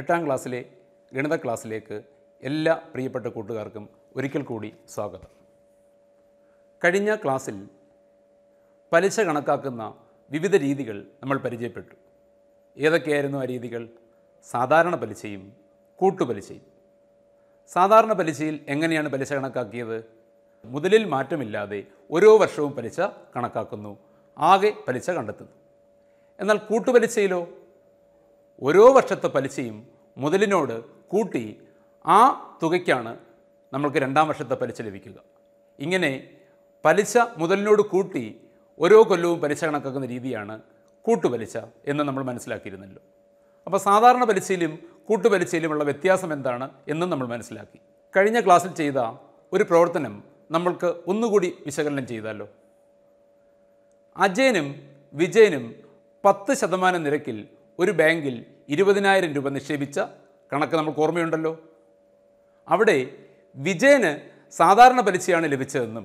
എട്ടാം ക്ലാസ്സിലെ ഗണിത ക്ലാസ്സിലേക്ക് എല്ലാ പ്രിയപ്പെട്ട കൂട്ടുകാർക്കും ഒരിക്കൽ കൂടി സ്വാഗതം കഴിഞ്ഞ ക്ലാസ്സിൽ പലിശ കണക്കാക്കുന്ന വിവിധ രീതികൾ നമ്മൾ പരിചയപ്പെട്ടു ഏതൊക്കെയായിരുന്നു ആ രീതികൾ സാധാരണ പലിശയും കൂട്ടുപലിശയും സാധാരണ പലിശയിൽ എങ്ങനെയാണ് പലിശ കണക്കാക്കിയത് മുതലിൽ മാറ്റമില്ലാതെ ഓരോ വർഷവും പലിശ കണക്കാക്കുന്നു ആകെ പലിശ കണ്ടെത്തുന്നു എന്നാൽ കൂട്ടുപലിശയിലോ ഓരോ വർഷത്തെ പലിശയും മുതലിനോട് കൂട്ടി ആ തുകയ്ക്കാണ് നമ്മൾക്ക് രണ്ടാം വർഷത്തെ പലിശ ലഭിക്കുക ഇങ്ങനെ പലിശ മുതലിനോട് കൂട്ടി ഓരോ കൊല്ലവും പലിശ കണക്കാക്കുന്ന രീതിയാണ് കൂട്ടുപലിശ എന്ന് നമ്മൾ മനസ്സിലാക്കിയിരുന്നല്ലോ അപ്പോൾ സാധാരണ പലിശയിലും കൂട്ടുപലിശയിലുമുള്ള വ്യത്യാസം എന്താണ് എന്നും നമ്മൾ മനസ്സിലാക്കി കഴിഞ്ഞ ക്ലാസ്സിൽ ചെയ്ത ഒരു പ്രവർത്തനം നമ്മൾക്ക് ഒന്നുകൂടി വിശകലനം ചെയ്താലോ അജയനും വിജയനും പത്ത് ശതമാനം നിരക്കിൽ ഒരു ബാങ്കിൽ ഇരുപതിനായിരം രൂപ നിക്ഷേപിച്ച കണക്ക് നമുക്ക് ഓർമ്മയുണ്ടല്ലോ അവിടെ വിജയന് സാധാരണ പലിശയാണ് ലഭിച്ചതെന്നും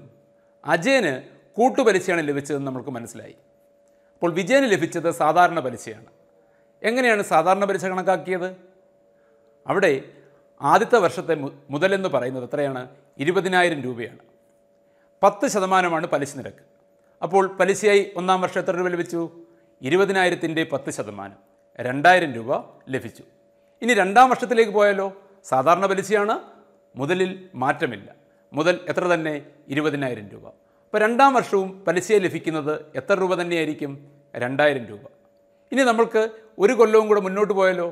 അജയന് കൂട്ടുപലിശയാണ് ലഭിച്ചതെന്ന് നമുക്ക് മനസ്സിലായി അപ്പോൾ വിജയന് ലഭിച്ചത് സാധാരണ പലിശയാണ് എങ്ങനെയാണ് സാധാരണ പലിശ കണക്കാക്കിയത് അവിടെ ആദ്യത്തെ വർഷത്തെ മുതലെന്ന് പറയുന്നത് എത്രയാണ് ഇരുപതിനായിരം രൂപയാണ് പത്ത് ശതമാനമാണ് പലിശ നിരക്ക് അപ്പോൾ പലിശയായി ഒന്നാം വർഷം എത്ര രൂപ ലഭിച്ചു ഇരുപതിനായിരത്തിൻ്റെ പത്ത് ശതമാനം രണ്ടായിരം രൂപ ലഭിച്ചു ഇനി രണ്ടാം വർഷത്തിലേക്ക് പോയാലോ സാധാരണ പലിശയാണ് മുതലിൽ മാറ്റമില്ല മുതൽ എത്ര തന്നെ ഇരുപതിനായിരം രൂപ അപ്പോൾ രണ്ടാം വർഷവും പലിശയെ ലഭിക്കുന്നത് എത്ര രൂപ തന്നെയായിരിക്കും രണ്ടായിരം രൂപ ഇനി നമ്മൾക്ക് ഒരു കൊല്ലവും കൂടെ മുന്നോട്ട് പോയാലോ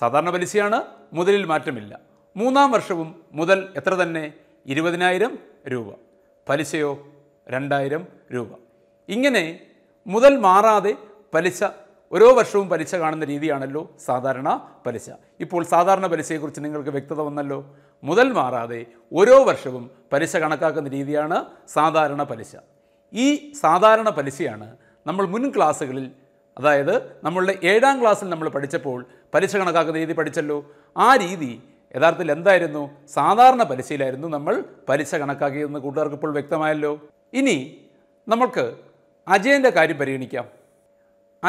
സാധാരണ പലിശയാണ് മുതലിൽ മാറ്റമില്ല മൂന്നാം വർഷവും മുതൽ എത്ര തന്നെ ഇരുപതിനായിരം രൂപ പലിശയോ രണ്ടായിരം രൂപ ഇങ്ങനെ മുതൽ മാറാതെ പലിശ ഓരോ വർഷവും പലിശ കാണുന്ന രീതിയാണല്ലോ സാധാരണ പലിശ ഇപ്പോൾ സാധാരണ പലിശയെക്കുറിച്ച് നിങ്ങൾക്ക് വ്യക്തത വന്നല്ലോ മുതൽ മാറാതെ ഓരോ വർഷവും പലിശ കണക്കാക്കുന്ന രീതിയാണ് സാധാരണ പലിശ ഈ സാധാരണ പലിശയാണ് നമ്മൾ മുൻ ക്ലാസ്സുകളിൽ അതായത് നമ്മളുടെ ഏഴാം ക്ലാസ്സിൽ നമ്മൾ പഠിച്ചപ്പോൾ പലിശ കണക്കാക്കുന്ന രീതി പഠിച്ചല്ലോ ആ രീതി യഥാർത്ഥത്തിൽ എന്തായിരുന്നു സാധാരണ പലിശയിലായിരുന്നു നമ്മൾ പലിശ കണക്കാക്കിയതെന്ന് കൂട്ടുകാർക്ക് ഇപ്പോൾ വ്യക്തമായല്ലോ ഇനി നമുക്ക് അജയൻ്റെ കാര്യം പരിഗണിക്കാം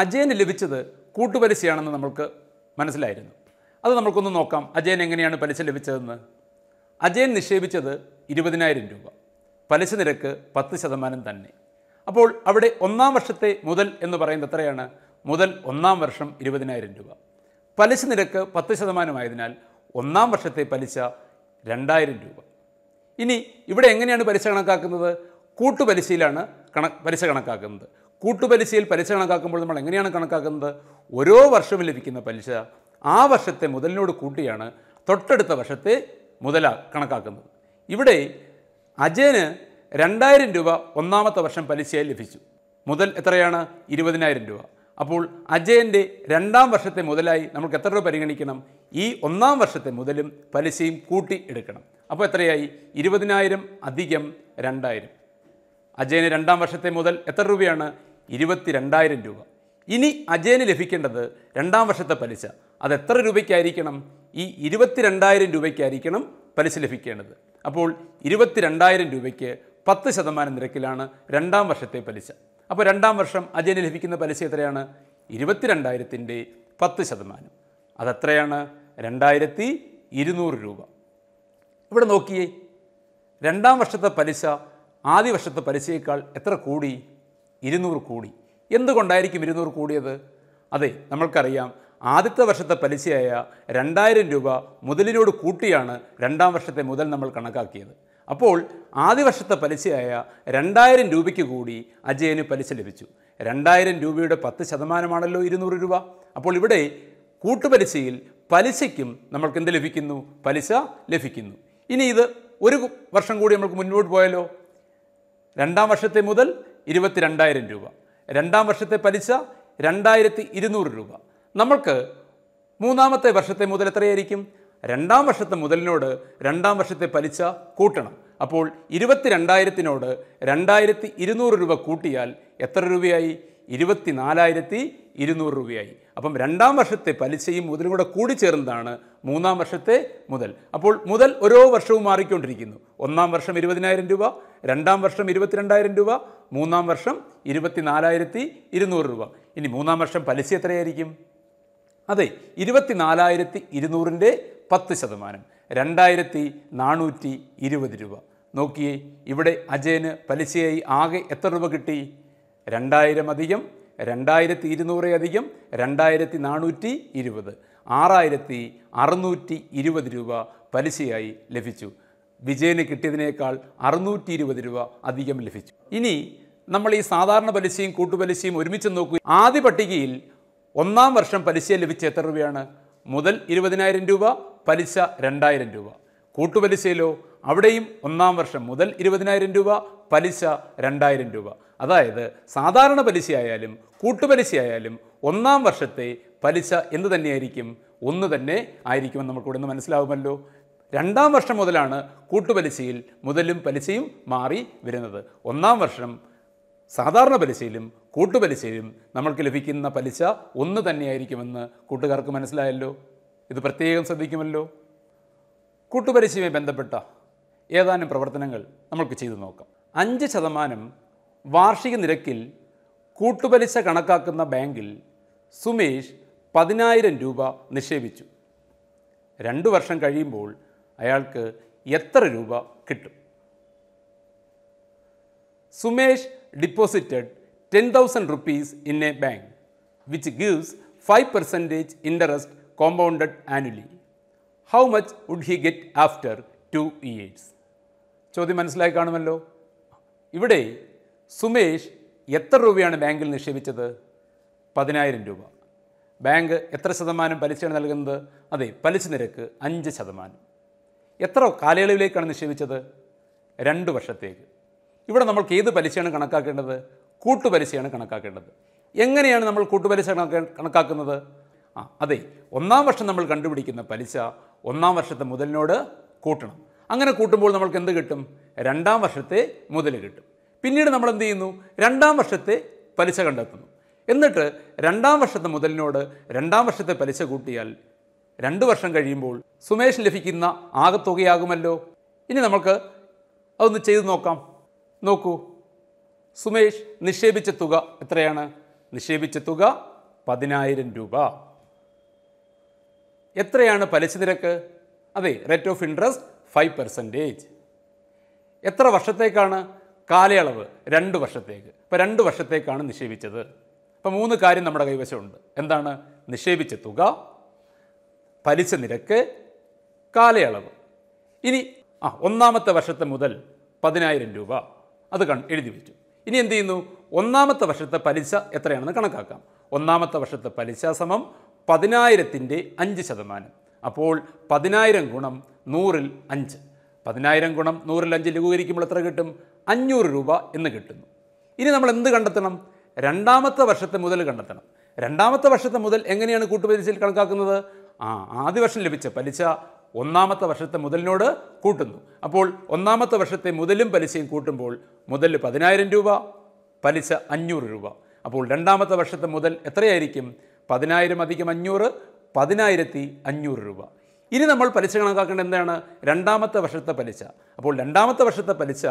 അജയന് ലഭിച്ചത് കൂട്ടുപലിശയാണെന്ന് നമ്മൾക്ക് മനസ്സിലായിരുന്നു അത് നമുക്കൊന്ന് നോക്കാം അജയൻ എങ്ങനെയാണ് പലിശ ലഭിച്ചതെന്ന് അജയൻ നിക്ഷേപിച്ചത് ഇരുപതിനായിരം രൂപ പലിശ നിരക്ക് പത്ത് ശതമാനം തന്നെ അപ്പോൾ അവിടെ ഒന്നാം വർഷത്തെ മുതൽ എന്ന് പറയുന്നത് എത്രയാണ് മുതൽ ഒന്നാം വർഷം ഇരുപതിനായിരം രൂപ പലിശ നിരക്ക് പത്ത് ശതമാനമായതിനാൽ ഒന്നാം വർഷത്തെ പലിശ രണ്ടായിരം രൂപ ഇനി ഇവിടെ എങ്ങനെയാണ് പലിശ കണക്കാക്കുന്നത് കൂട്ടുപലിശയിലാണ് കണ പലിശ കണക്കാക്കുന്നത് കൂട്ടുപലിശയിൽ പലിശ കണക്കാക്കുമ്പോൾ നമ്മൾ എങ്ങനെയാണ് കണക്കാക്കുന്നത് ഓരോ വർഷവും ലഭിക്കുന്ന പലിശ ആ വർഷത്തെ മുതലിനോട് കൂട്ടിയാണ് തൊട്ടടുത്ത വർഷത്തെ മുതല കണക്കാക്കുന്നത് ഇവിടെ അജയന് രണ്ടായിരം രൂപ ഒന്നാമത്തെ വർഷം പലിശയായി ലഭിച്ചു മുതൽ എത്രയാണ് ഇരുപതിനായിരം രൂപ അപ്പോൾ അജയൻ്റെ രണ്ടാം വർഷത്തെ മുതലായി നമുക്ക് എത്ര രൂപ പരിഗണിക്കണം ഈ ഒന്നാം വർഷത്തെ മുതലും പലിശയും കൂട്ടി എടുക്കണം അപ്പോൾ എത്രയായി ഇരുപതിനായിരം അധികം രണ്ടായിരം അജയന് രണ്ടാം വർഷത്തെ മുതൽ എത്ര രൂപയാണ് ഇരുപത്തി രണ്ടായിരം രൂപ ഇനി അജയന് ലഭിക്കേണ്ടത് രണ്ടാം വർഷത്തെ പലിശ അത് എത്ര രൂപയ്ക്കായിരിക്കണം ഈ ഇരുപത്തി രണ്ടായിരം രൂപയ്ക്കായിരിക്കണം പലിശ ലഭിക്കേണ്ടത് അപ്പോൾ ഇരുപത്തി രണ്ടായിരം രൂപയ്ക്ക് പത്ത് ശതമാനം നിരക്കിലാണ് രണ്ടാം വർഷത്തെ പലിശ അപ്പോൾ രണ്ടാം വർഷം അജയന് ലഭിക്കുന്ന പലിശ എത്രയാണ് ഇരുപത്തിരണ്ടായിരത്തിൻ്റെ പത്ത് ശതമാനം അതെത്രയാണ് രണ്ടായിരത്തി ഇരുന്നൂറ് രൂപ ഇവിടെ നോക്കിയേ രണ്ടാം വർഷത്തെ പലിശ ആദ്യ വർഷത്തെ പലിശയേക്കാൾ എത്ര കൂടി ഇരുന്നൂറ് കോടി എന്തുകൊണ്ടായിരിക്കും ഇരുന്നൂറ് കൂടിയത് അതെ നമ്മൾക്കറിയാം ആദ്യത്തെ വർഷത്തെ പലിശയായ രണ്ടായിരം രൂപ മുതലിനോട് കൂട്ടിയാണ് രണ്ടാം വർഷത്തെ മുതൽ നമ്മൾ കണക്കാക്കിയത് അപ്പോൾ ആദ്യ വർഷത്തെ പലിശയായ രണ്ടായിരം രൂപയ്ക്ക് കൂടി അജയന് പലിശ ലഭിച്ചു രണ്ടായിരം രൂപയുടെ പത്ത് ശതമാനമാണല്ലോ ഇരുന്നൂറ് രൂപ അപ്പോൾ ഇവിടെ കൂട്ടുപലിശയിൽ പലിശയ്ക്കും നമ്മൾക്ക് എന്ത് ലഭിക്കുന്നു പലിശ ലഭിക്കുന്നു ഇനി ഇത് ഒരു വർഷം കൂടി നമ്മൾക്ക് മുന്നോട്ട് പോയാലോ രണ്ടാം വർഷത്തെ മുതൽ ഇരുപത്തിരണ്ടായിരം രൂപ രണ്ടാം വർഷത്തെ പലിശ രണ്ടായിരത്തി ഇരുന്നൂറ് രൂപ നമ്മൾക്ക് മൂന്നാമത്തെ വർഷത്തെ മുതൽ എത്രയായിരിക്കും രണ്ടാം വർഷത്തെ മുതലിനോട് രണ്ടാം വർഷത്തെ പലിശ കൂട്ടണം അപ്പോൾ ഇരുപത്തിരണ്ടായിരത്തിനോട് രണ്ടായിരത്തി ഇരുന്നൂറ് രൂപ കൂട്ടിയാൽ എത്ര രൂപയായി ഇരുപത്തിനാലായിരത്തി ഇരുന്നൂറ് രൂപയായി അപ്പം രണ്ടാം വർഷത്തെ പലിശയും മുതലും കൂടെ കൂടി ചേർന്നതാണ് മൂന്നാം വർഷത്തെ മുതൽ അപ്പോൾ മുതൽ ഓരോ വർഷവും മാറിക്കൊണ്ടിരിക്കുന്നു ഒന്നാം വർഷം ഇരുപതിനായിരം രൂപ രണ്ടാം വർഷം ഇരുപത്തിരണ്ടായിരം രൂപ മൂന്നാം വർഷം ഇരുപത്തിനാലായിരത്തി ഇരുന്നൂറ് രൂപ ഇനി മൂന്നാം വർഷം പലിശ എത്രയായിരിക്കും അതെ ഇരുപത്തിനാലായിരത്തി ഇരുന്നൂറിൻ്റെ പത്ത് ശതമാനം രണ്ടായിരത്തി നാനൂറ്റി ഇരുപത് രൂപ നോക്കിയേ ഇവിടെ അജയന് പലിശയായി ആകെ എത്ര രൂപ കിട്ടി രണ്ടായിരം അധികം രണ്ടായിരത്തി ഇരുന്നൂറ് അധികം രണ്ടായിരത്തി നാനൂറ്റി ഇരുപത് ആറായിരത്തി അറുന്നൂറ്റി ഇരുപത് രൂപ പലിശയായി ലഭിച്ചു വിജയന് കിട്ടിയതിനേക്കാൾ അറുന്നൂറ്റി ഇരുപത് രൂപ അധികം ലഭിച്ചു ഇനി നമ്മൾ ഈ സാധാരണ പലിശയും കൂട്ടുപലിശയും ഒരുമിച്ച് നോക്കുക ആദ്യ പട്ടികയിൽ ഒന്നാം വർഷം പലിശ ലഭിച്ച എത്ര രൂപയാണ് മുതൽ ഇരുപതിനായിരം രൂപ പലിശ രണ്ടായിരം രൂപ കൂട്ടുപലിശയിലോ അവിടെയും ഒന്നാം വർഷം മുതൽ ഇരുപതിനായിരം രൂപ പലിശ രണ്ടായിരം രൂപ അതായത് സാധാരണ പലിശയായാലും കൂട്ടുപലിശയായാലും ഒന്നാം വർഷത്തെ പലിശ എന്ത് തന്നെയായിരിക്കും ഒന്ന് തന്നെ ആയിരിക്കുമെന്ന് നമുക്കിവിടെ നിന്ന് മനസ്സിലാവുമല്ലോ രണ്ടാം വർഷം മുതലാണ് കൂട്ടുപലിശയിൽ മുതലും പലിശയും മാറി വരുന്നത് ഒന്നാം വർഷം സാധാരണ പലിശയിലും കൂട്ടുപലിശയിലും നമ്മൾക്ക് ലഭിക്കുന്ന പലിശ ഒന്ന് തന്നെയായിരിക്കുമെന്ന് കൂട്ടുകാർക്ക് മനസ്സിലായല്ലോ ഇത് പ്രത്യേകം ശ്രദ്ധിക്കുമല്ലോ കൂട്ടുപലിശയുമായി ബന്ധപ്പെട്ട ഏതാനും പ്രവർത്തനങ്ങൾ നമുക്ക് ചെയ്തു നോക്കാം അഞ്ച് ശതമാനം വാർഷിക നിരക്കിൽ കൂട്ടുപലിശ കണക്കാക്കുന്ന ബാങ്കിൽ സുമേഷ് പതിനായിരം രൂപ നിക്ഷേപിച്ചു രണ്ടു വർഷം കഴിയുമ്പോൾ അയാൾക്ക് എത്ര രൂപ കിട്ടും Sumesh deposited ten thousand rupees in a bank which gives five percentage interest compounded annually how much would he get after two years ചോദ്യം മനസ്സിലായി കാണുമല്ലോ ഇവിടെ സുമേഷ് എത്ര രൂപയാണ് ബാങ്കിൽ നിക്ഷേപിച്ചത് പതിനായിരം രൂപ ബാങ്ക് എത്ര ശതമാനം പലിശയാണ് നൽകുന്നത് അതെ പലിശ നിരക്ക് അഞ്ച് ശതമാനം എത്ര കാലയളവിലേക്കാണ് നിക്ഷേപിച്ചത് രണ്ട് വർഷത്തേക്ക് ഇവിടെ നമ്മൾക്ക് ഏത് പലിശയാണ് കണക്കാക്കേണ്ടത് കൂട്ടുപലിശയാണ് കണക്കാക്കേണ്ടത് എങ്ങനെയാണ് നമ്മൾ കൂട്ടുപലിശ കണക്കാക്കുന്നത് ആ അതെ ഒന്നാം വർഷം നമ്മൾ കണ്ടുപിടിക്കുന്ന പലിശ ഒന്നാം വർഷത്തെ മുതലിനോട് കൂട്ടണം അങ്ങനെ കൂട്ടുമ്പോൾ നമ്മൾക്ക് എന്ത് കിട്ടും രണ്ടാം വർഷത്തെ മുതൽ കിട്ടും പിന്നീട് നമ്മൾ എന്ത് ചെയ്യുന്നു രണ്ടാം വർഷത്തെ പലിശ കണ്ടെത്തുന്നു എന്നിട്ട് രണ്ടാം വർഷത്തെ മുതലിനോട് രണ്ടാം വർഷത്തെ പലിശ കൂട്ടിയാൽ രണ്ട് വർഷം കഴിയുമ്പോൾ സുമേഷ് ലഭിക്കുന്ന ആകത്തുകയാകുമല്ലോ ഇനി നമുക്ക് അതൊന്ന് ചെയ്തു നോക്കാം നോക്കൂ സുമേഷ് നിക്ഷേപിച്ച തുക എത്രയാണ് നിക്ഷേപിച്ച തുക പതിനായിരം രൂപ എത്രയാണ് പലിശ നിരക്ക് അതെ rate of interest five percentage എത്ര വർഷത്തേക്കാണ് കാലയളവ് രണ്ട് വർഷത്തേക്ക് ഇപ്പോൾ രണ്ട് വർഷത്തേക്കാണ് നിക്ഷേപിച്ചത് അപ്പോൾ മൂന്ന് കാര്യം നമ്മുടെ കൈവശമുണ്ട് എന്താണ് നിക്ഷേപിച്ച തുക പലിശ നിരക്ക് കാലയളവ് ഇനി ആ ഒന്നാമത്തെ വർഷത്തെ മുതൽ പതിനായിരം രൂപ അത് കൺ എഴുതി വെച്ചു ഇനി എന്ത് ചെയ്യുന്നു ഒന്നാമത്തെ വർഷത്തെ പലിശ എത്രയാണെന്ന് കണക്കാക്കാം ഒന്നാമത്തെ വർഷത്തെ പലിശ സമം പതിനായിരത്തിൻ്റെ അഞ്ച് ശതമാനം അപ്പോൾ പതിനായിരം ഗുണം നൂറിൽ അഞ്ച് പതിനായിരം ഗുണം നൂറിൽ അഞ്ച് ലഘൂകരിക്കുമ്പോൾ എത്ര കിട്ടും അഞ്ഞൂറ് രൂപ എന്ന് കിട്ടുന്നു ഇനി നമ്മൾ എന്ത് കണ്ടെത്തണം രണ്ടാമത്തെ വർഷത്തെ മുതൽ കണ്ടെത്തണം രണ്ടാമത്തെ വർഷത്തെ മുതൽ എങ്ങനെയാണ് കൂട്ടുപലിശയിൽ കണക്കാക്കുന്നത് ആ ആദ്യ വർഷം ലഭിച്ച പലിശ ഒന്നാമത്തെ വർഷത്തെ മുതലിനോട് കൂട്ടുന്നു അപ്പോൾ ഒന്നാമത്തെ വർഷത്തെ മുതലും പലിശയും കൂട്ടുമ്പോൾ മുതൽ പതിനായിരം രൂപ പലിശ അഞ്ഞൂറ് രൂപ അപ്പോൾ രണ്ടാമത്തെ വർഷത്തെ മുതൽ എത്രയായിരിക്കും പതിനായിരം അധികം അഞ്ഞൂറ് പതിനായിരത്തി അഞ്ഞൂറ് രൂപ ഇനി നമ്മൾ പലിശ കണക്കാക്കേണ്ടത് എന്താണ് രണ്ടാമത്തെ വർഷത്തെ പലിശ അപ്പോൾ രണ്ടാമത്തെ വർഷത്തെ പലിശ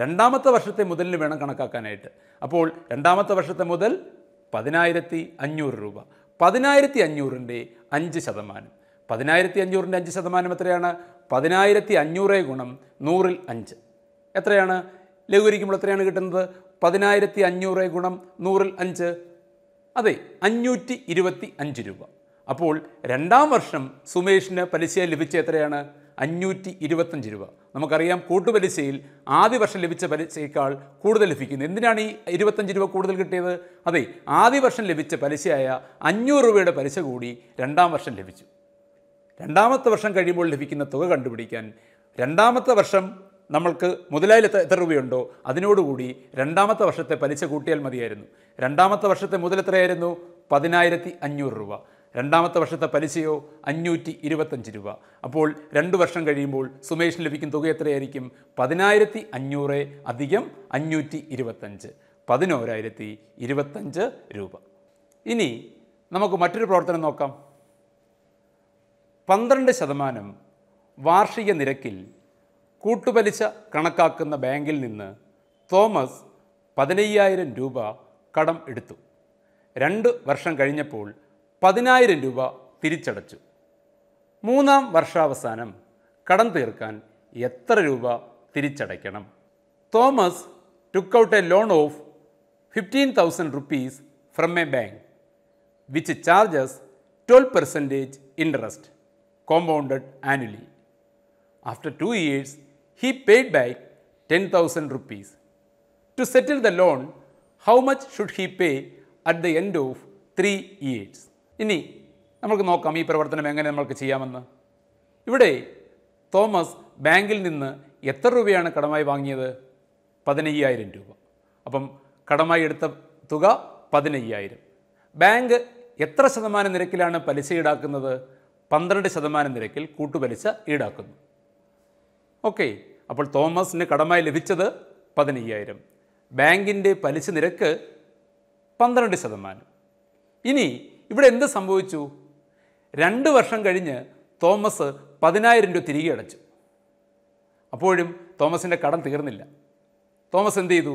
രണ്ടാമത്തെ വർഷത്തെ മുതലിന് വേണം കണക്കാക്കാനായിട്ട് അപ്പോൾ രണ്ടാമത്തെ വർഷത്തെ മുതൽ പതിനായിരത്തി അഞ്ഞൂറ് രൂപ പതിനായിരത്തി അഞ്ഞൂറിൻ്റെ അഞ്ച് ശതമാനം പതിനായിരത്തി അഞ്ഞൂറിൻ്റെ അഞ്ച് ശതമാനം എത്രയാണ് പതിനായിരത്തി അഞ്ഞൂറേ ഗുണം നൂറിൽ അഞ്ച് എത്രയാണ് ലഘൂകരിക്കുമ്പോൾ എത്രയാണ് കിട്ടുന്നത് പതിനായിരത്തി അഞ്ഞൂറേ ഗുണം നൂറിൽ അഞ്ച് അതെ അഞ്ഞൂറ്റി ഇരുപത്തി അഞ്ച് രൂപ അപ്പോൾ രണ്ടാം വർഷം സുമേഷിന് പലിശ ലഭിച്ച എത്രയാണ് അഞ്ഞൂറ്റി ഇരുപത്തഞ്ച് രൂപ നമുക്കറിയാം കൂട്ടുപലിശയിൽ ആദ്യ വർഷം ലഭിച്ച പലിശയേക്കാൾ കൂടുതൽ ലഭിക്കുന്നത് എന്തിനാണ് ഈ ഇരുപത്തഞ്ച് രൂപ കൂടുതൽ കിട്ടിയത് അതെ ആദ്യ വർഷം ലഭിച്ച പലിശയായ അഞ്ഞൂറ് രൂപയുടെ പലിശ കൂടി രണ്ടാം വർഷം ലഭിച്ചു രണ്ടാമത്തെ വർഷം കഴിയുമ്പോൾ ലഭിക്കുന്ന തുക കണ്ടുപിടിക്കാൻ രണ്ടാമത്തെ വർഷം നമ്മൾക്ക് മുതലായി എത്ര എത്ര രൂപയുണ്ടോ അതിനോടുകൂടി രണ്ടാമത്തെ വർഷത്തെ പലിശ കൂട്ടിയാൽ മതിയായിരുന്നു രണ്ടാമത്തെ വർഷത്തെ മുതൽ എത്രയായിരുന്നു പതിനായിരത്തി അഞ്ഞൂറ് രൂപ രണ്ടാമത്തെ വർഷത്തെ പലിശയോ അഞ്ഞൂറ്റി ഇരുപത്തഞ്ച് രൂപ അപ്പോൾ രണ്ട് വർഷം കഴിയുമ്പോൾ സുമേഷിന് ലഭിക്കുന്ന തുക എത്രയായിരിക്കും പതിനായിരത്തി അഞ്ഞൂറ് അധികം അഞ്ഞൂറ്റി ഇരുപത്തഞ്ച് പതിനോരായിരത്തി ഇരുപത്തഞ്ച് രൂപ ഇനി നമുക്ക് മറ്റൊരു പ്രവർത്തനം നോക്കാം പന്ത്രണ്ട് ശതമാനം വാർഷിക നിരക്കിൽ കൂട്ടുപലിശ കണക്കാക്കുന്ന ബാങ്കിൽ നിന്ന് തോമസ് പതിനയ്യായിരം രൂപ കടം എടുത്തു രണ്ട് വർഷം കഴിഞ്ഞപ്പോൾ പതിനായിരം രൂപ തിരിച്ചടച്ചു മൂന്നാം വർഷാവസാനം കടം തീർക്കാൻ എത്ര രൂപ തിരിച്ചടയ്ക്കണം Thomas took out a loan of fifteen thousand rupees from a bank which charges twelve percentage interest compounded annually after two years he paid back ten thousand rupees to settle the loan how much should he pay at the end of three years ഇനി നമുക്ക് നോക്കാം ഈ പ്രവർത്തനം എങ്ങനെ നമുക്ക് ചെയ്യാമെന്ന് ഇവിടെ Thomas ബാങ്കിൽ നിന്ന് എത്ര രൂപയാണ് കടമായി വാങ്ങിയത് പതിനയ്യായിരം രൂപ അപ്പം കടമായി എടുത്ത തുക പതിനയ്യായിരം ബാങ്ക് എത്ര ശതമാനം നിരക്കിലാണ് പലിശ ഈടാക്കുന്നത് പന്ത്രണ്ട് ശതമാനം നിരക്കിൽ കൂട്ടുപലിശ ഈടാക്കുന്നു ഓക്കെ അപ്പോൾ തോമസിന് കടമായി ലഭിച്ചത് പതിനയ്യായിരം ബാങ്കിൻ്റെ പലിശ നിരക്ക് പന്ത്രണ്ട് ശതമാനം ഇനി ഇവിടെ എന്ത് സംഭവിച്ചു രണ്ട് വർഷം കഴിഞ്ഞ് തോമസ് പതിനായിരം രൂപ തിരികെ അടച്ചു അപ്പോഴും തോമസിൻ്റെ കടം തീർന്നില്ല തോമസ് എന്ത് ചെയ്തു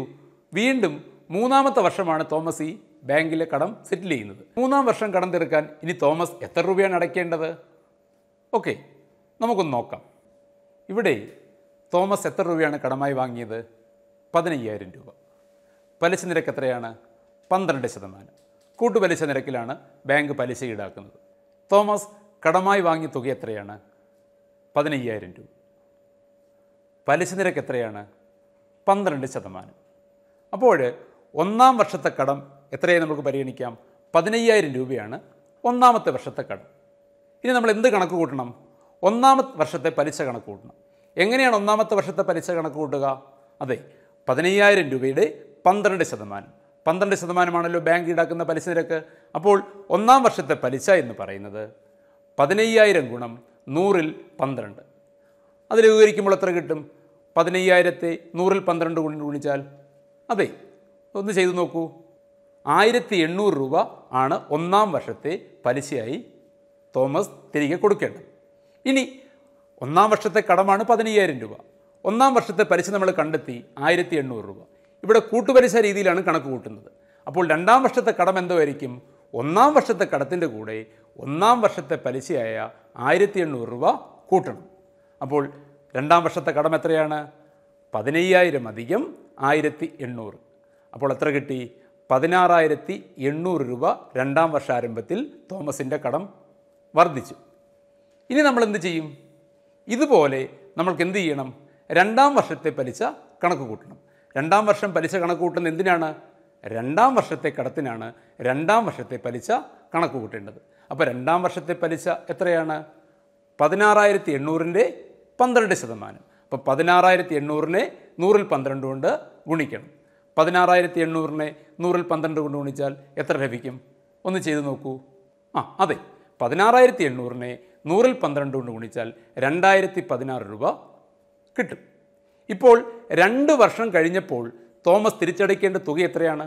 വീണ്ടും മൂന്നാമത്തെ വർഷമാണ് തോമസ് ഈ ബാങ്കിലെ കടം സെറ്റിൽ ചെയ്യുന്നത് മൂന്നാം വർഷം കടം തീർക്കാൻ ഇനി തോമസ് എത്ര രൂപയാണ് അടയ്ക്കേണ്ടത് ഓക്കെ നമുക്കൊന്ന് നോക്കാം ഇവിടെ തോമസ് എത്ര രൂപയാണ് കടമായി വാങ്ങിയത് പതിനയ്യായിരം രൂപ പലിശ നിരക്ക് എത്രയാണ് പന്ത്രണ്ട് ശതമാനം കൂട്ടുപലിശ നിരക്കിലാണ് ബാങ്ക് പലിശ ഈടാക്കുന്നത് തോമസ് കടമായി വാങ്ങിയ തുക എത്രയാണ് പതിനയ്യായിരം രൂപ പലിശ നിരക്ക് എത്രയാണ് പന്ത്രണ്ട് ശതമാനം അപ്പോൾ ഒന്നാം വർഷത്തെ കടം എത്രയായി നമുക്ക് പരിഗണിക്കാം പതിനയ്യായിരം രൂപയാണ് ഒന്നാമത്തെ വർഷത്തെ കടം ഇനി നമ്മൾ എന്ത് കണക്ക് കൂട്ടണം ഒന്നാമത്തെ വർഷത്തെ പലിശ കണക്ക് കൂട്ടണം എങ്ങനെയാണ് ഒന്നാമത്തെ വർഷത്തെ പലിശ കണക്ക് കൂട്ടുക അതെ പതിനയ്യായിരം രൂപയുടെ പന്ത്രണ്ട് ശതമാനം പന്ത്രണ്ട് ശതമാനമാണല്ലോ ബാങ്ക് ഈടാക്കുന്ന പലിശ നിരക്ക് അപ്പോൾ ഒന്നാം വർഷത്തെ പലിശ എന്ന് പറയുന്നത് പതിനയ്യായിരം ഗുണം നൂറിൽ പന്ത്രണ്ട് അതിൽ വിവരിക്കുമ്പോൾ എത്ര കിട്ടും പതിനയ്യായിരത്തെ നൂറിൽ പന്ത്രണ്ട് കൊണ്ട് ഗുണിച്ചാൽ അതെ ഒന്ന് ചെയ്തു നോക്കൂ ആയിരത്തി എണ്ണൂറ് രൂപ ആണ് ഒന്നാം വർഷത്തെ പലിശയായി തോമസ് തിരികെ കൊടുക്കേണ്ടത് ഇനി ഒന്നാം വർഷത്തെ കടമാണ് പതിനയ്യായിരം രൂപ ഒന്നാം വർഷത്തെ പലിശ നമ്മൾ കണ്ടെത്തി ആയിരത്തി എണ്ണൂറ് രൂപ ഇവിടെ കൂട്ടുപലിശ രീതിയിലാണ് കണക്ക് കൂട്ടുന്നത് അപ്പോൾ രണ്ടാം വർഷത്തെ കടം ആയിരിക്കും ഒന്നാം വർഷത്തെ കടത്തിൻ്റെ കൂടെ ഒന്നാം വർഷത്തെ പലിശയായ ആയിരത്തി എണ്ണൂറ് രൂപ കൂട്ടണം അപ്പോൾ രണ്ടാം വർഷത്തെ കടം എത്രയാണ് പതിനയ്യായിരം അധികം ആയിരത്തി എണ്ണൂറ് അപ്പോൾ എത്ര കിട്ടി പതിനാറായിരത്തി എണ്ണൂറ് രൂപ രണ്ടാം വർഷാരംഭത്തിൽ തോമസിൻ്റെ കടം വർദ്ധിച്ചു ഇനി നമ്മൾ എന്ത് ചെയ്യും ഇതുപോലെ നമ്മൾക്ക് എന്ത് ചെയ്യണം രണ്ടാം വർഷത്തെ പലിശ കണക്ക് കൂട്ടണം രണ്ടാം വർഷം പലിശ കണക്കുകൂട്ടുന്നത് എന്തിനാണ് രണ്ടാം വർഷത്തെ കടത്തിനാണ് രണ്ടാം വർഷത്തെ പലിശ കണക്ക് കൂട്ടേണ്ടത് അപ്പോൾ രണ്ടാം വർഷത്തെ പലിശ എത്രയാണ് പതിനാറായിരത്തി എണ്ണൂറിൻ്റെ പന്ത്രണ്ട് ശതമാനം അപ്പോൾ പതിനാറായിരത്തി എണ്ണൂറിനെ നൂറിൽ പന്ത്രണ്ട് കൊണ്ട് ഗുണിക്കണം പതിനാറായിരത്തി എണ്ണൂറിനെ നൂറിൽ പന്ത്രണ്ട് കൊണ്ട് ഗുണിച്ചാൽ എത്ര ലഭിക്കും ഒന്ന് ചെയ്തു നോക്കൂ ആ അതെ പതിനാറായിരത്തി എണ്ണൂറിനെ നൂറിൽ പന്ത്രണ്ട് കൊണ്ട് ഗുണിച്ചാൽ രണ്ടായിരത്തി പതിനാറ് രൂപ കിട്ടും ഇപ്പോൾ രണ്ട് വർഷം കഴിഞ്ഞപ്പോൾ തോമസ് തിരിച്ചടയ്ക്കേണ്ട തുക എത്രയാണ്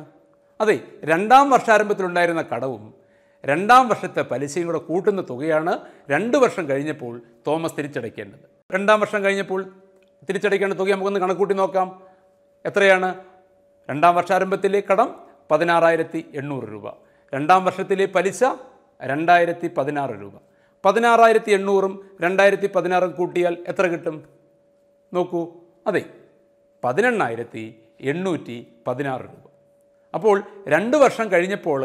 അതെ രണ്ടാം വർഷാരംഭത്തിലുണ്ടായിരുന്ന കടവും രണ്ടാം വർഷത്തെ പലിശയും കൂടെ കൂട്ടുന്ന തുകയാണ് രണ്ട് വർഷം കഴിഞ്ഞപ്പോൾ തോമസ് തിരിച്ചടയ്ക്കേണ്ടത് രണ്ടാം വർഷം കഴിഞ്ഞപ്പോൾ തിരിച്ചടയ്ക്കേണ്ട തുക നമുക്കൊന്ന് കണക്കൂട്ടി നോക്കാം എത്രയാണ് രണ്ടാം വർഷാരംഭത്തിലെ കടം പതിനാറായിരത്തി എണ്ണൂറ് രൂപ രണ്ടാം വർഷത്തിലെ പലിശ രണ്ടായിരത്തി പതിനാറ് രൂപ പതിനാറായിരത്തി എണ്ണൂറും രണ്ടായിരത്തി പതിനാറും കൂട്ടിയാൽ എത്ര കിട്ടും നോക്കൂ അതെ പതിനെണ്ണായിരത്തി എണ്ണൂറ്റി പതിനാറ് രൂപ അപ്പോൾ രണ്ട് വർഷം കഴിഞ്ഞപ്പോൾ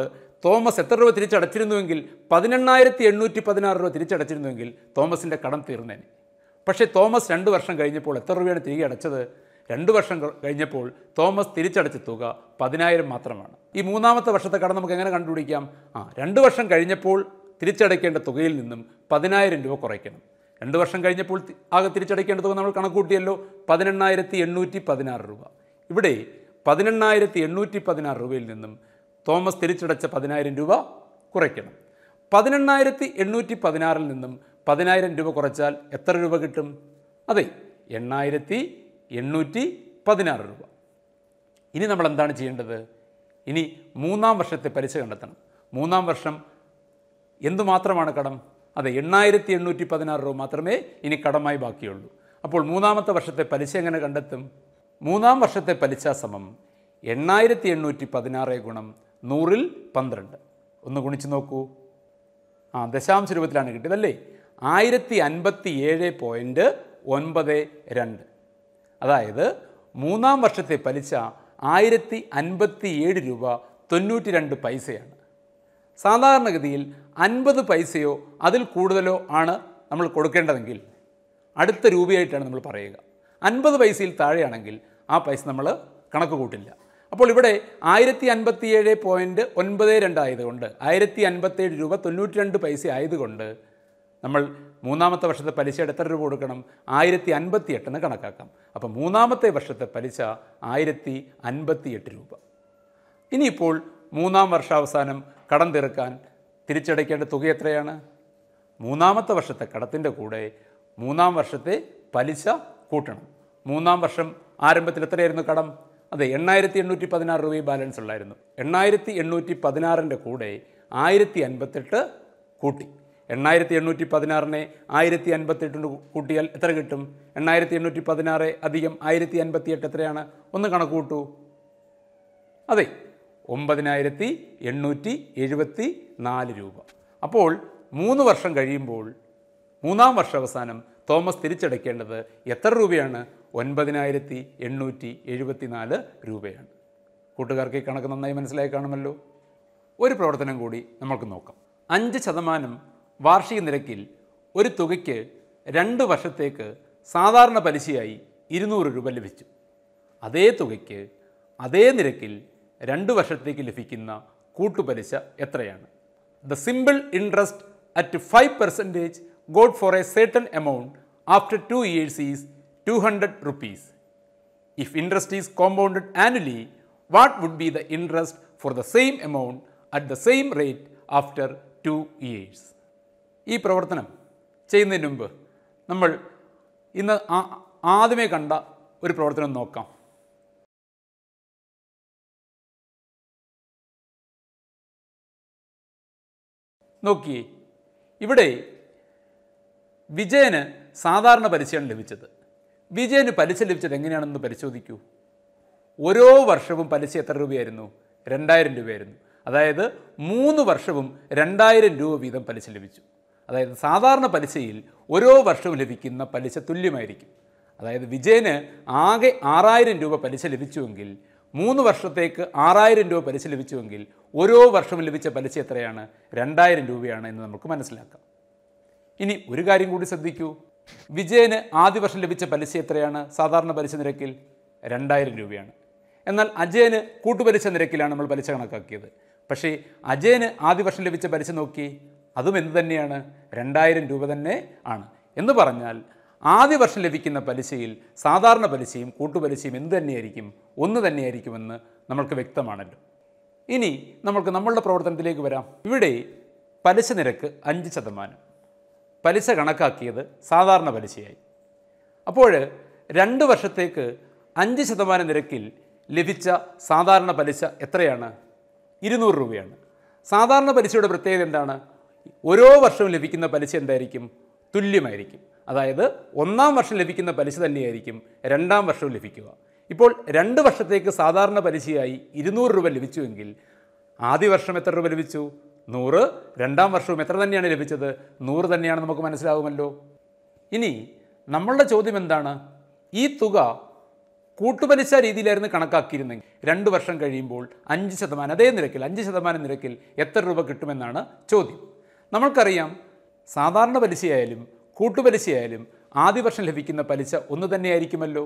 തോമസ് എത്ര രൂപ തിരിച്ചടച്ചിരുന്നുവെങ്കിൽ പതിനെണ്ണായിരത്തി എണ്ണൂറ്റി പതിനാറ് രൂപ തിരിച്ചടച്ചിരുന്നുവെങ്കിൽ തോമസിൻ്റെ കടം തീർന്നേനെ പക്ഷേ തോമസ് രണ്ട് വർഷം കഴിഞ്ഞപ്പോൾ എത്ര രൂപയാണ് തിരികെ അടച്ചത് രണ്ട് വർഷം കഴിഞ്ഞപ്പോൾ തോമസ് തിരിച്ചടച്ച തുക പതിനായിരം മാത്രമാണ് ഈ മൂന്നാമത്തെ വർഷത്തെ കടം നമുക്ക് എങ്ങനെ കണ്ടുപിടിക്കാം ആ രണ്ട് വർഷം കഴിഞ്ഞപ്പോൾ തിരിച്ചടയ്ക്കേണ്ട തുകയിൽ നിന്നും പതിനായിരം രൂപ കുറയ്ക്കണം രണ്ട് വർഷം കഴിഞ്ഞപ്പോൾ ആകെ തിരിച്ചടയ്ക്കേണ്ട തുക നമ്മൾ കണക്കൂട്ടിയല്ലോ പതിനെണ്ണായിരത്തി എണ്ണൂറ്റി പതിനാറ് രൂപ ഇവിടെ പതിനെണ്ണായിരത്തി എണ്ണൂറ്റി പതിനാറ് രൂപയിൽ നിന്നും തോമസ് തിരിച്ചടച്ച പതിനായിരം രൂപ കുറയ്ക്കണം പതിനെണ്ണായിരത്തി എണ്ണൂറ്റി പതിനാറിൽ നിന്നും പതിനായിരം രൂപ കുറച്ചാൽ എത്ര രൂപ കിട്ടും അതെ എണ്ണായിരത്തി എണ്ണൂറ്റി പതിനാറ് രൂപ ഇനി നമ്മൾ എന്താണ് ചെയ്യേണ്ടത് ഇനി മൂന്നാം വർഷത്തെ പലിശ കണ്ടെത്തണം മൂന്നാം വർഷം എന്തുമാത്രമാണ് കടം അതെ എണ്ണായിരത്തി എണ്ണൂറ്റി പതിനാറ് രൂപ മാത്രമേ ഇനി കടമായി ബാക്കിയുള്ളൂ അപ്പോൾ മൂന്നാമത്തെ വർഷത്തെ പലിശ എങ്ങനെ കണ്ടെത്തും മൂന്നാം വർഷത്തെ പലിശ സമം എണ്ണായിരത്തി എണ്ണൂറ്റി പതിനാറ് ഗുണം നൂറിൽ പന്ത്രണ്ട് ഒന്ന് ഗുണിച്ച് നോക്കൂ ആ ദശാംശ രൂപത്തിലാണ് കിട്ടിയതല്ലേ ആയിരത്തി അൻപത്തി ഏഴ് പോയിൻറ്റ് ഒൻപത് രണ്ട് അതായത് മൂന്നാം വർഷത്തെ പലിശ ആയിരത്തി അൻപത്തി ഏഴ് രൂപ തൊണ്ണൂറ്റി രണ്ട് പൈസയാണ് സാധാരണഗതിയിൽ അൻപത് പൈസയോ അതിൽ കൂടുതലോ ആണ് നമ്മൾ കൊടുക്കേണ്ടതെങ്കിൽ അടുത്ത രൂപയായിട്ടാണ് നമ്മൾ പറയുക അൻപത് പൈസയിൽ താഴെയാണെങ്കിൽ ആ പൈസ നമ്മൾ കണക്ക് കൂട്ടില്ല അപ്പോൾ ഇവിടെ ആയിരത്തി അൻപത്തിയേഴ് പോയിൻറ്റ് ഒൻപത് രണ്ട് ആയതുകൊണ്ട് ആയിരത്തി അൻപത്തേഴ് രൂപ തൊണ്ണൂറ്റി രണ്ട് പൈസ ആയതുകൊണ്ട് നമ്മൾ മൂന്നാമത്തെ വർഷത്തെ പലിശയുടെ എത്ര രൂപ കൊടുക്കണം ആയിരത്തി അൻപത്തി എട്ടെന്ന് കണക്കാക്കാം അപ്പോൾ മൂന്നാമത്തെ വർഷത്തെ പലിശ ആയിരത്തി അൻപത്തി എട്ട് രൂപ ഇനിയിപ്പോൾ മൂന്നാം വർഷാവസാനം കടം തീർക്കാൻ തിരിച്ചടയ്ക്കേണ്ട തുക എത്രയാണ് മൂന്നാമത്തെ വർഷത്തെ കടത്തിൻ്റെ കൂടെ മൂന്നാം വർഷത്തെ പലിശ കൂട്ടണം മൂന്നാം വർഷം ആരംഭത്തിൽ എത്രയായിരുന്നു കടം അതെ എണ്ണായിരത്തി എണ്ണൂറ്റി പതിനാറ് രൂപയും ബാലൻസ് ഉള്ളായിരുന്നു എണ്ണായിരത്തി എണ്ണൂറ്റി പതിനാറിൻ്റെ കൂടെ ആയിരത്തി അൻപത്തെട്ട് കൂട്ടി എണ്ണായിരത്തി എണ്ണൂറ്റി പതിനാറിനെ ആയിരത്തി അൻപത്തെട്ടിന് കൂട്ടിയാൽ എത്ര കിട്ടും എണ്ണായിരത്തി എണ്ണൂറ്റി പതിനാറ് അധികം ആയിരത്തി അൻപത്തി എട്ട് എത്രയാണ് ഒന്ന് കണക്ക് അതെ ഒമ്പതിനായിരത്തി എണ്ണൂറ്റി എഴുപത്തി നാല് രൂപ അപ്പോൾ മൂന്ന് വർഷം കഴിയുമ്പോൾ മൂന്നാം വർഷാവസാനം തോമസ് തിരിച്ചടയ്ക്കേണ്ടത് എത്ര രൂപയാണ് ഒൻപതിനായിരത്തി എണ്ണൂറ്റി എഴുപത്തി നാല് രൂപയാണ് കൂട്ടുകാർക്ക് ഈ കണക്ക് നന്നായി മനസ്സിലായി കാണുമല്ലോ ഒരു പ്രവർത്തനം കൂടി നമുക്ക് നോക്കാം അഞ്ച് ശതമാനം വാർഷിക നിരക്കിൽ ഒരു തുകയ്ക്ക് രണ്ട് വർഷത്തേക്ക് സാധാരണ പലിശയായി ഇരുന്നൂറ് രൂപ ലഭിച്ചു അതേ തുകയ്ക്ക് അതേ നിരക്കിൽ രണ്ട് വർഷത്തേക്ക് ലഭിക്കുന്ന കൂട്ടുപലിശ എത്രയാണ് the simple interest at five percentage got for a certain amount after two years is two hundred rupees if interest is compounded annually what would be the interest for the same amount at the same rate after two years ഈ പ്രവർത്തനം ചെയ്യുന്നതിന് മുമ്പ് നമ്മൾ ഇന്ന് ആദ്യമേ കണ്ട ഒരു പ്രവർത്തനം നോക്കാം നോക്കിയേ ഇവിടെ വിജയന് സാധാരണ പലിശയാണ് ലഭിച്ചത് വിജയന് പലിശ ലഭിച്ചത് എങ്ങനെയാണെന്ന് പരിശോധിക്കൂ ഓരോ വർഷവും പലിശ എത്ര രൂപയായിരുന്നു രണ്ടായിരം രൂപയായിരുന്നു അതായത് മൂന്ന് വർഷവും രണ്ടായിരം രൂപ വീതം പലിശ ലഭിച്ചു അതായത് സാധാരണ പലിശയിൽ ഓരോ വർഷവും ലഭിക്കുന്ന പലിശ തുല്യമായിരിക്കും അതായത് വിജയന് ആകെ ആറായിരം രൂപ പലിശ ലഭിച്ചുവെങ്കിൽ മൂന്ന് വർഷത്തേക്ക് ആറായിരം രൂപ പലിശ ലഭിച്ചുവെങ്കിൽ ഓരോ വർഷവും ലഭിച്ച പലിശ എത്രയാണ് രണ്ടായിരം രൂപയാണ് എന്ന് നമുക്ക് മനസ്സിലാക്കാം ഇനി ഒരു കാര്യം കൂടി ശ്രദ്ധിക്കൂ വിജയന് ആദ്യ വർഷം ലഭിച്ച പലിശ എത്രയാണ് സാധാരണ പലിശ നിരക്കിൽ രണ്ടായിരം രൂപയാണ് എന്നാൽ അജയന് കൂട്ടുപലിശ നിരക്കിലാണ് നമ്മൾ പലിശ കണക്കാക്കിയത് പക്ഷേ അജയന് ആദ്യ വർഷം ലഭിച്ച പലിശ നോക്കി അതും എന്ത് തന്നെയാണ് രണ്ടായിരം രൂപ തന്നെ ആണ് എന്ന് പറഞ്ഞാൽ ആദ്യ വർഷം ലഭിക്കുന്ന പലിശയിൽ സാധാരണ പലിശയും കൂട്ടുപലിശയും എന്ത് തന്നെയായിരിക്കും ഒന്ന് തന്നെയായിരിക്കുമെന്ന് നമ്മൾക്ക് വ്യക്തമാണല്ലോ ഇനി നമ്മൾക്ക് നമ്മളുടെ പ്രവർത്തനത്തിലേക്ക് വരാം ഇവിടെ പലിശ നിരക്ക് അഞ്ച് ശതമാനം പലിശ കണക്കാക്കിയത് സാധാരണ പലിശയായി അപ്പോൾ രണ്ട് വർഷത്തേക്ക് അഞ്ച് ശതമാനം നിരക്കിൽ ലഭിച്ച സാധാരണ പലിശ എത്രയാണ് ഇരുന്നൂറ് രൂപയാണ് സാധാരണ പലിശയുടെ പ്രത്യേകത എന്താണ് ഓരോ വർഷവും ലഭിക്കുന്ന പലിശ എന്തായിരിക്കും തുല്യമായിരിക്കും അതായത് ഒന്നാം വർഷം ലഭിക്കുന്ന പലിശ തന്നെയായിരിക്കും രണ്ടാം വർഷവും ലഭിക്കുക ഇപ്പോൾ രണ്ട് വർഷത്തേക്ക് സാധാരണ പലിശയായി ഇരുന്നൂറ് രൂപ ലഭിച്ചുവെങ്കിൽ ആദ്യ വർഷം എത്ര രൂപ ലഭിച്ചു നൂറ് രണ്ടാം വർഷവും എത്ര തന്നെയാണ് ലഭിച്ചത് നൂറ് തന്നെയാണ് നമുക്ക് മനസ്സിലാകുമല്ലോ ഇനി നമ്മളുടെ ചോദ്യം എന്താണ് ഈ തുക കൂട്ടുപലിശ രീതിയിലായിരുന്നു കണക്കാക്കിയിരുന്നെങ്കിൽ രണ്ട് വർഷം കഴിയുമ്പോൾ അഞ്ച് ശതമാനം അതേ നിരക്കിൽ അഞ്ച് ശതമാനം നിരക്കിൽ എത്ര രൂപ കിട്ടുമെന്നാണ് ചോദ്യം നമ്മൾക്കറിയാം സാധാരണ പലിശയായാലും കൂട്ടുപലിശയായാലും ആദ്യ വർഷം ലഭിക്കുന്ന പലിശ ഒന്ന് തന്നെയായിരിക്കുമല്ലോ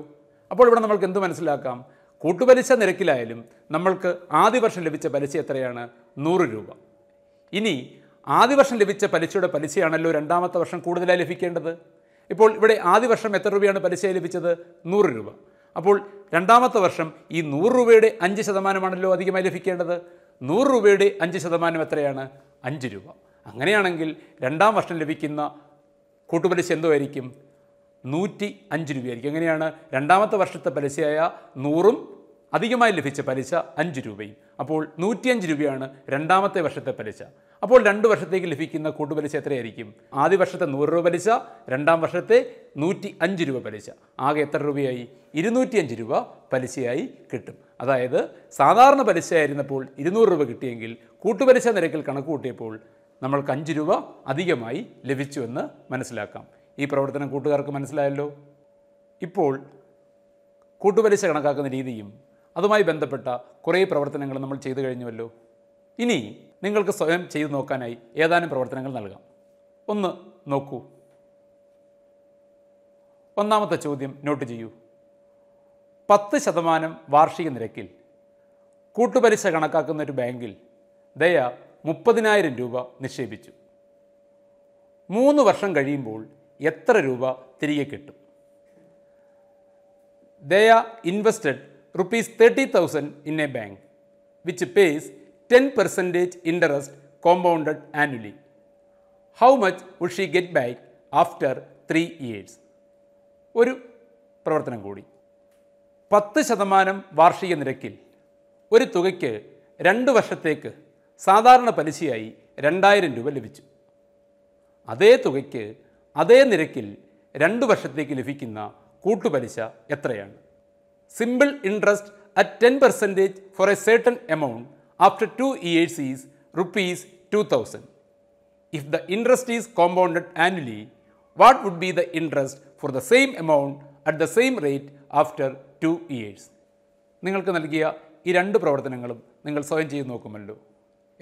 അപ്പോൾ ഇവിടെ നമ്മൾക്ക് എന്ത് മനസ്സിലാക്കാം കൂട്ടുപലിശ നിരക്കിലായാലും നമ്മൾക്ക് ആദ്യ വർഷം ലഭിച്ച പലിശ എത്രയാണ് നൂറ് രൂപ ഇനി ആദ്യ വർഷം ലഭിച്ച പലിശയുടെ പലിശയാണല്ലോ രണ്ടാമത്തെ വർഷം കൂടുതലായി ലഭിക്കേണ്ടത് ഇപ്പോൾ ഇവിടെ ആദ്യ വർഷം എത്ര രൂപയാണ് പലിശയായി ലഭിച്ചത് നൂറ് രൂപ അപ്പോൾ രണ്ടാമത്തെ വർഷം ഈ നൂറ് രൂപയുടെ അഞ്ച് ശതമാനമാണല്ലോ അധികമായി ലഭിക്കേണ്ടത് നൂറ് രൂപയുടെ അഞ്ച് ശതമാനം എത്രയാണ് അഞ്ച് രൂപ അങ്ങനെയാണെങ്കിൽ രണ്ടാം വർഷം ലഭിക്കുന്ന കൂട്ടുപലിശ എന്തുമായിരിക്കും നൂറ്റി അഞ്ച് രൂപയായിരിക്കും എങ്ങനെയാണ് രണ്ടാമത്തെ വർഷത്തെ പലിശയായ നൂറും അധികമായി ലഭിച്ച പലിശ അഞ്ച് രൂപയും അപ്പോൾ നൂറ്റിയഞ്ച് രൂപയാണ് രണ്ടാമത്തെ വർഷത്തെ പലിശ അപ്പോൾ രണ്ട് വർഷത്തേക്ക് ലഭിക്കുന്ന കൂട്ടുപലിശ എത്രയായിരിക്കും ആദ്യ വർഷത്തെ നൂറ് രൂപ പലിശ രണ്ടാം വർഷത്തെ നൂറ്റി അഞ്ച് രൂപ പലിശ ആകെ എത്ര രൂപയായി ഇരുന്നൂറ്റിയഞ്ച് രൂപ പലിശയായി കിട്ടും അതായത് സാധാരണ പലിശയായിരുന്നപ്പോൾ ഇരുന്നൂറ് രൂപ കിട്ടിയെങ്കിൽ കൂട്ടുപലിശ നിരക്കിൽ കണക്ക് കൂട്ടിയപ്പോൾ നമ്മൾക്ക് അഞ്ച് രൂപ അധികമായി ലഭിച്ചുവെന്ന് മനസ്സിലാക്കാം ഈ പ്രവർത്തനം കൂട്ടുകാർക്ക് മനസ്സിലായല്ലോ ഇപ്പോൾ കൂട്ടുപലിശ കണക്കാക്കുന്ന രീതിയും അതുമായി ബന്ധപ്പെട്ട കുറേ പ്രവർത്തനങ്ങൾ നമ്മൾ ചെയ്തു കഴിഞ്ഞുവല്ലോ ഇനി നിങ്ങൾക്ക് സ്വയം ചെയ്തു നോക്കാനായി ഏതാനും പ്രവർത്തനങ്ങൾ നൽകാം ഒന്ന് നോക്കൂ ഒന്നാമത്തെ ചോദ്യം നോട്ട് ചെയ്യൂ പത്ത് ശതമാനം വാർഷിക നിരക്കിൽ കൂട്ടുപലിശ കണക്കാക്കുന്ന ഒരു ബാങ്കിൽ ദയ മുപ്പതിനായിരം രൂപ നിക്ഷേപിച്ചു മൂന്ന് വർഷം കഴിയുമ്പോൾ എത്ര രൂപ തിരികെ കിട്ടും they invested rupees thirty thousand in a bank which pays ten percentage interest compounded annually how much would she get back after three years ഒരു പ്രവർത്തനം കൂടി പത്ത് ശതമാനം വാർഷിക നിരക്കിൽ ഒരു തുകയ്ക്ക് രണ്ട് വർഷത്തേക്ക് സാധാരണ പലിശയായി രണ്ടായിരം രൂപ ലഭിച്ചു അതേ തുകയ്ക്ക് അതേ നിരക്കിൽ രണ്ടു വർഷത്തേക്ക് ലഭിക്കുന്ന കൂട്ടുപലിശ എത്രയാണ് simple interest at ten percentage for a certain amount after two years is rupees two thousand if the interest is compounded annually what would be the interest for the same amount at the same rate after two years നിങ്ങൾക്ക് നൽകിയ ഈ രണ്ട് പ്രവർത്തനങ്ങളും നിങ്ങൾ സ്വയം ചെയ്ത് നോക്കുമല്ലോ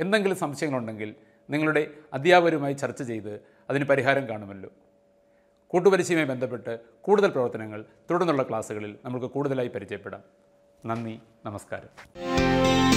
എന്തെങ്കിലും സംശയങ്ങളുണ്ടെങ്കിൽ നിങ്ങളുടെ അധ്യാപകരുമായി ചർച്ച ചെയ്ത് അതിന് പരിഹാരം കാണുമല്ലോ കൂട്ടുപരിശയുമായി ബന്ധപ്പെട്ട് കൂടുതൽ പ്രവർത്തനങ്ങൾ തുടർന്നുള്ള ക്ലാസ്സുകളിൽ നമുക്ക് കൂടുതലായി പരിചയപ്പെടാം നന്ദി നമസ്കാരം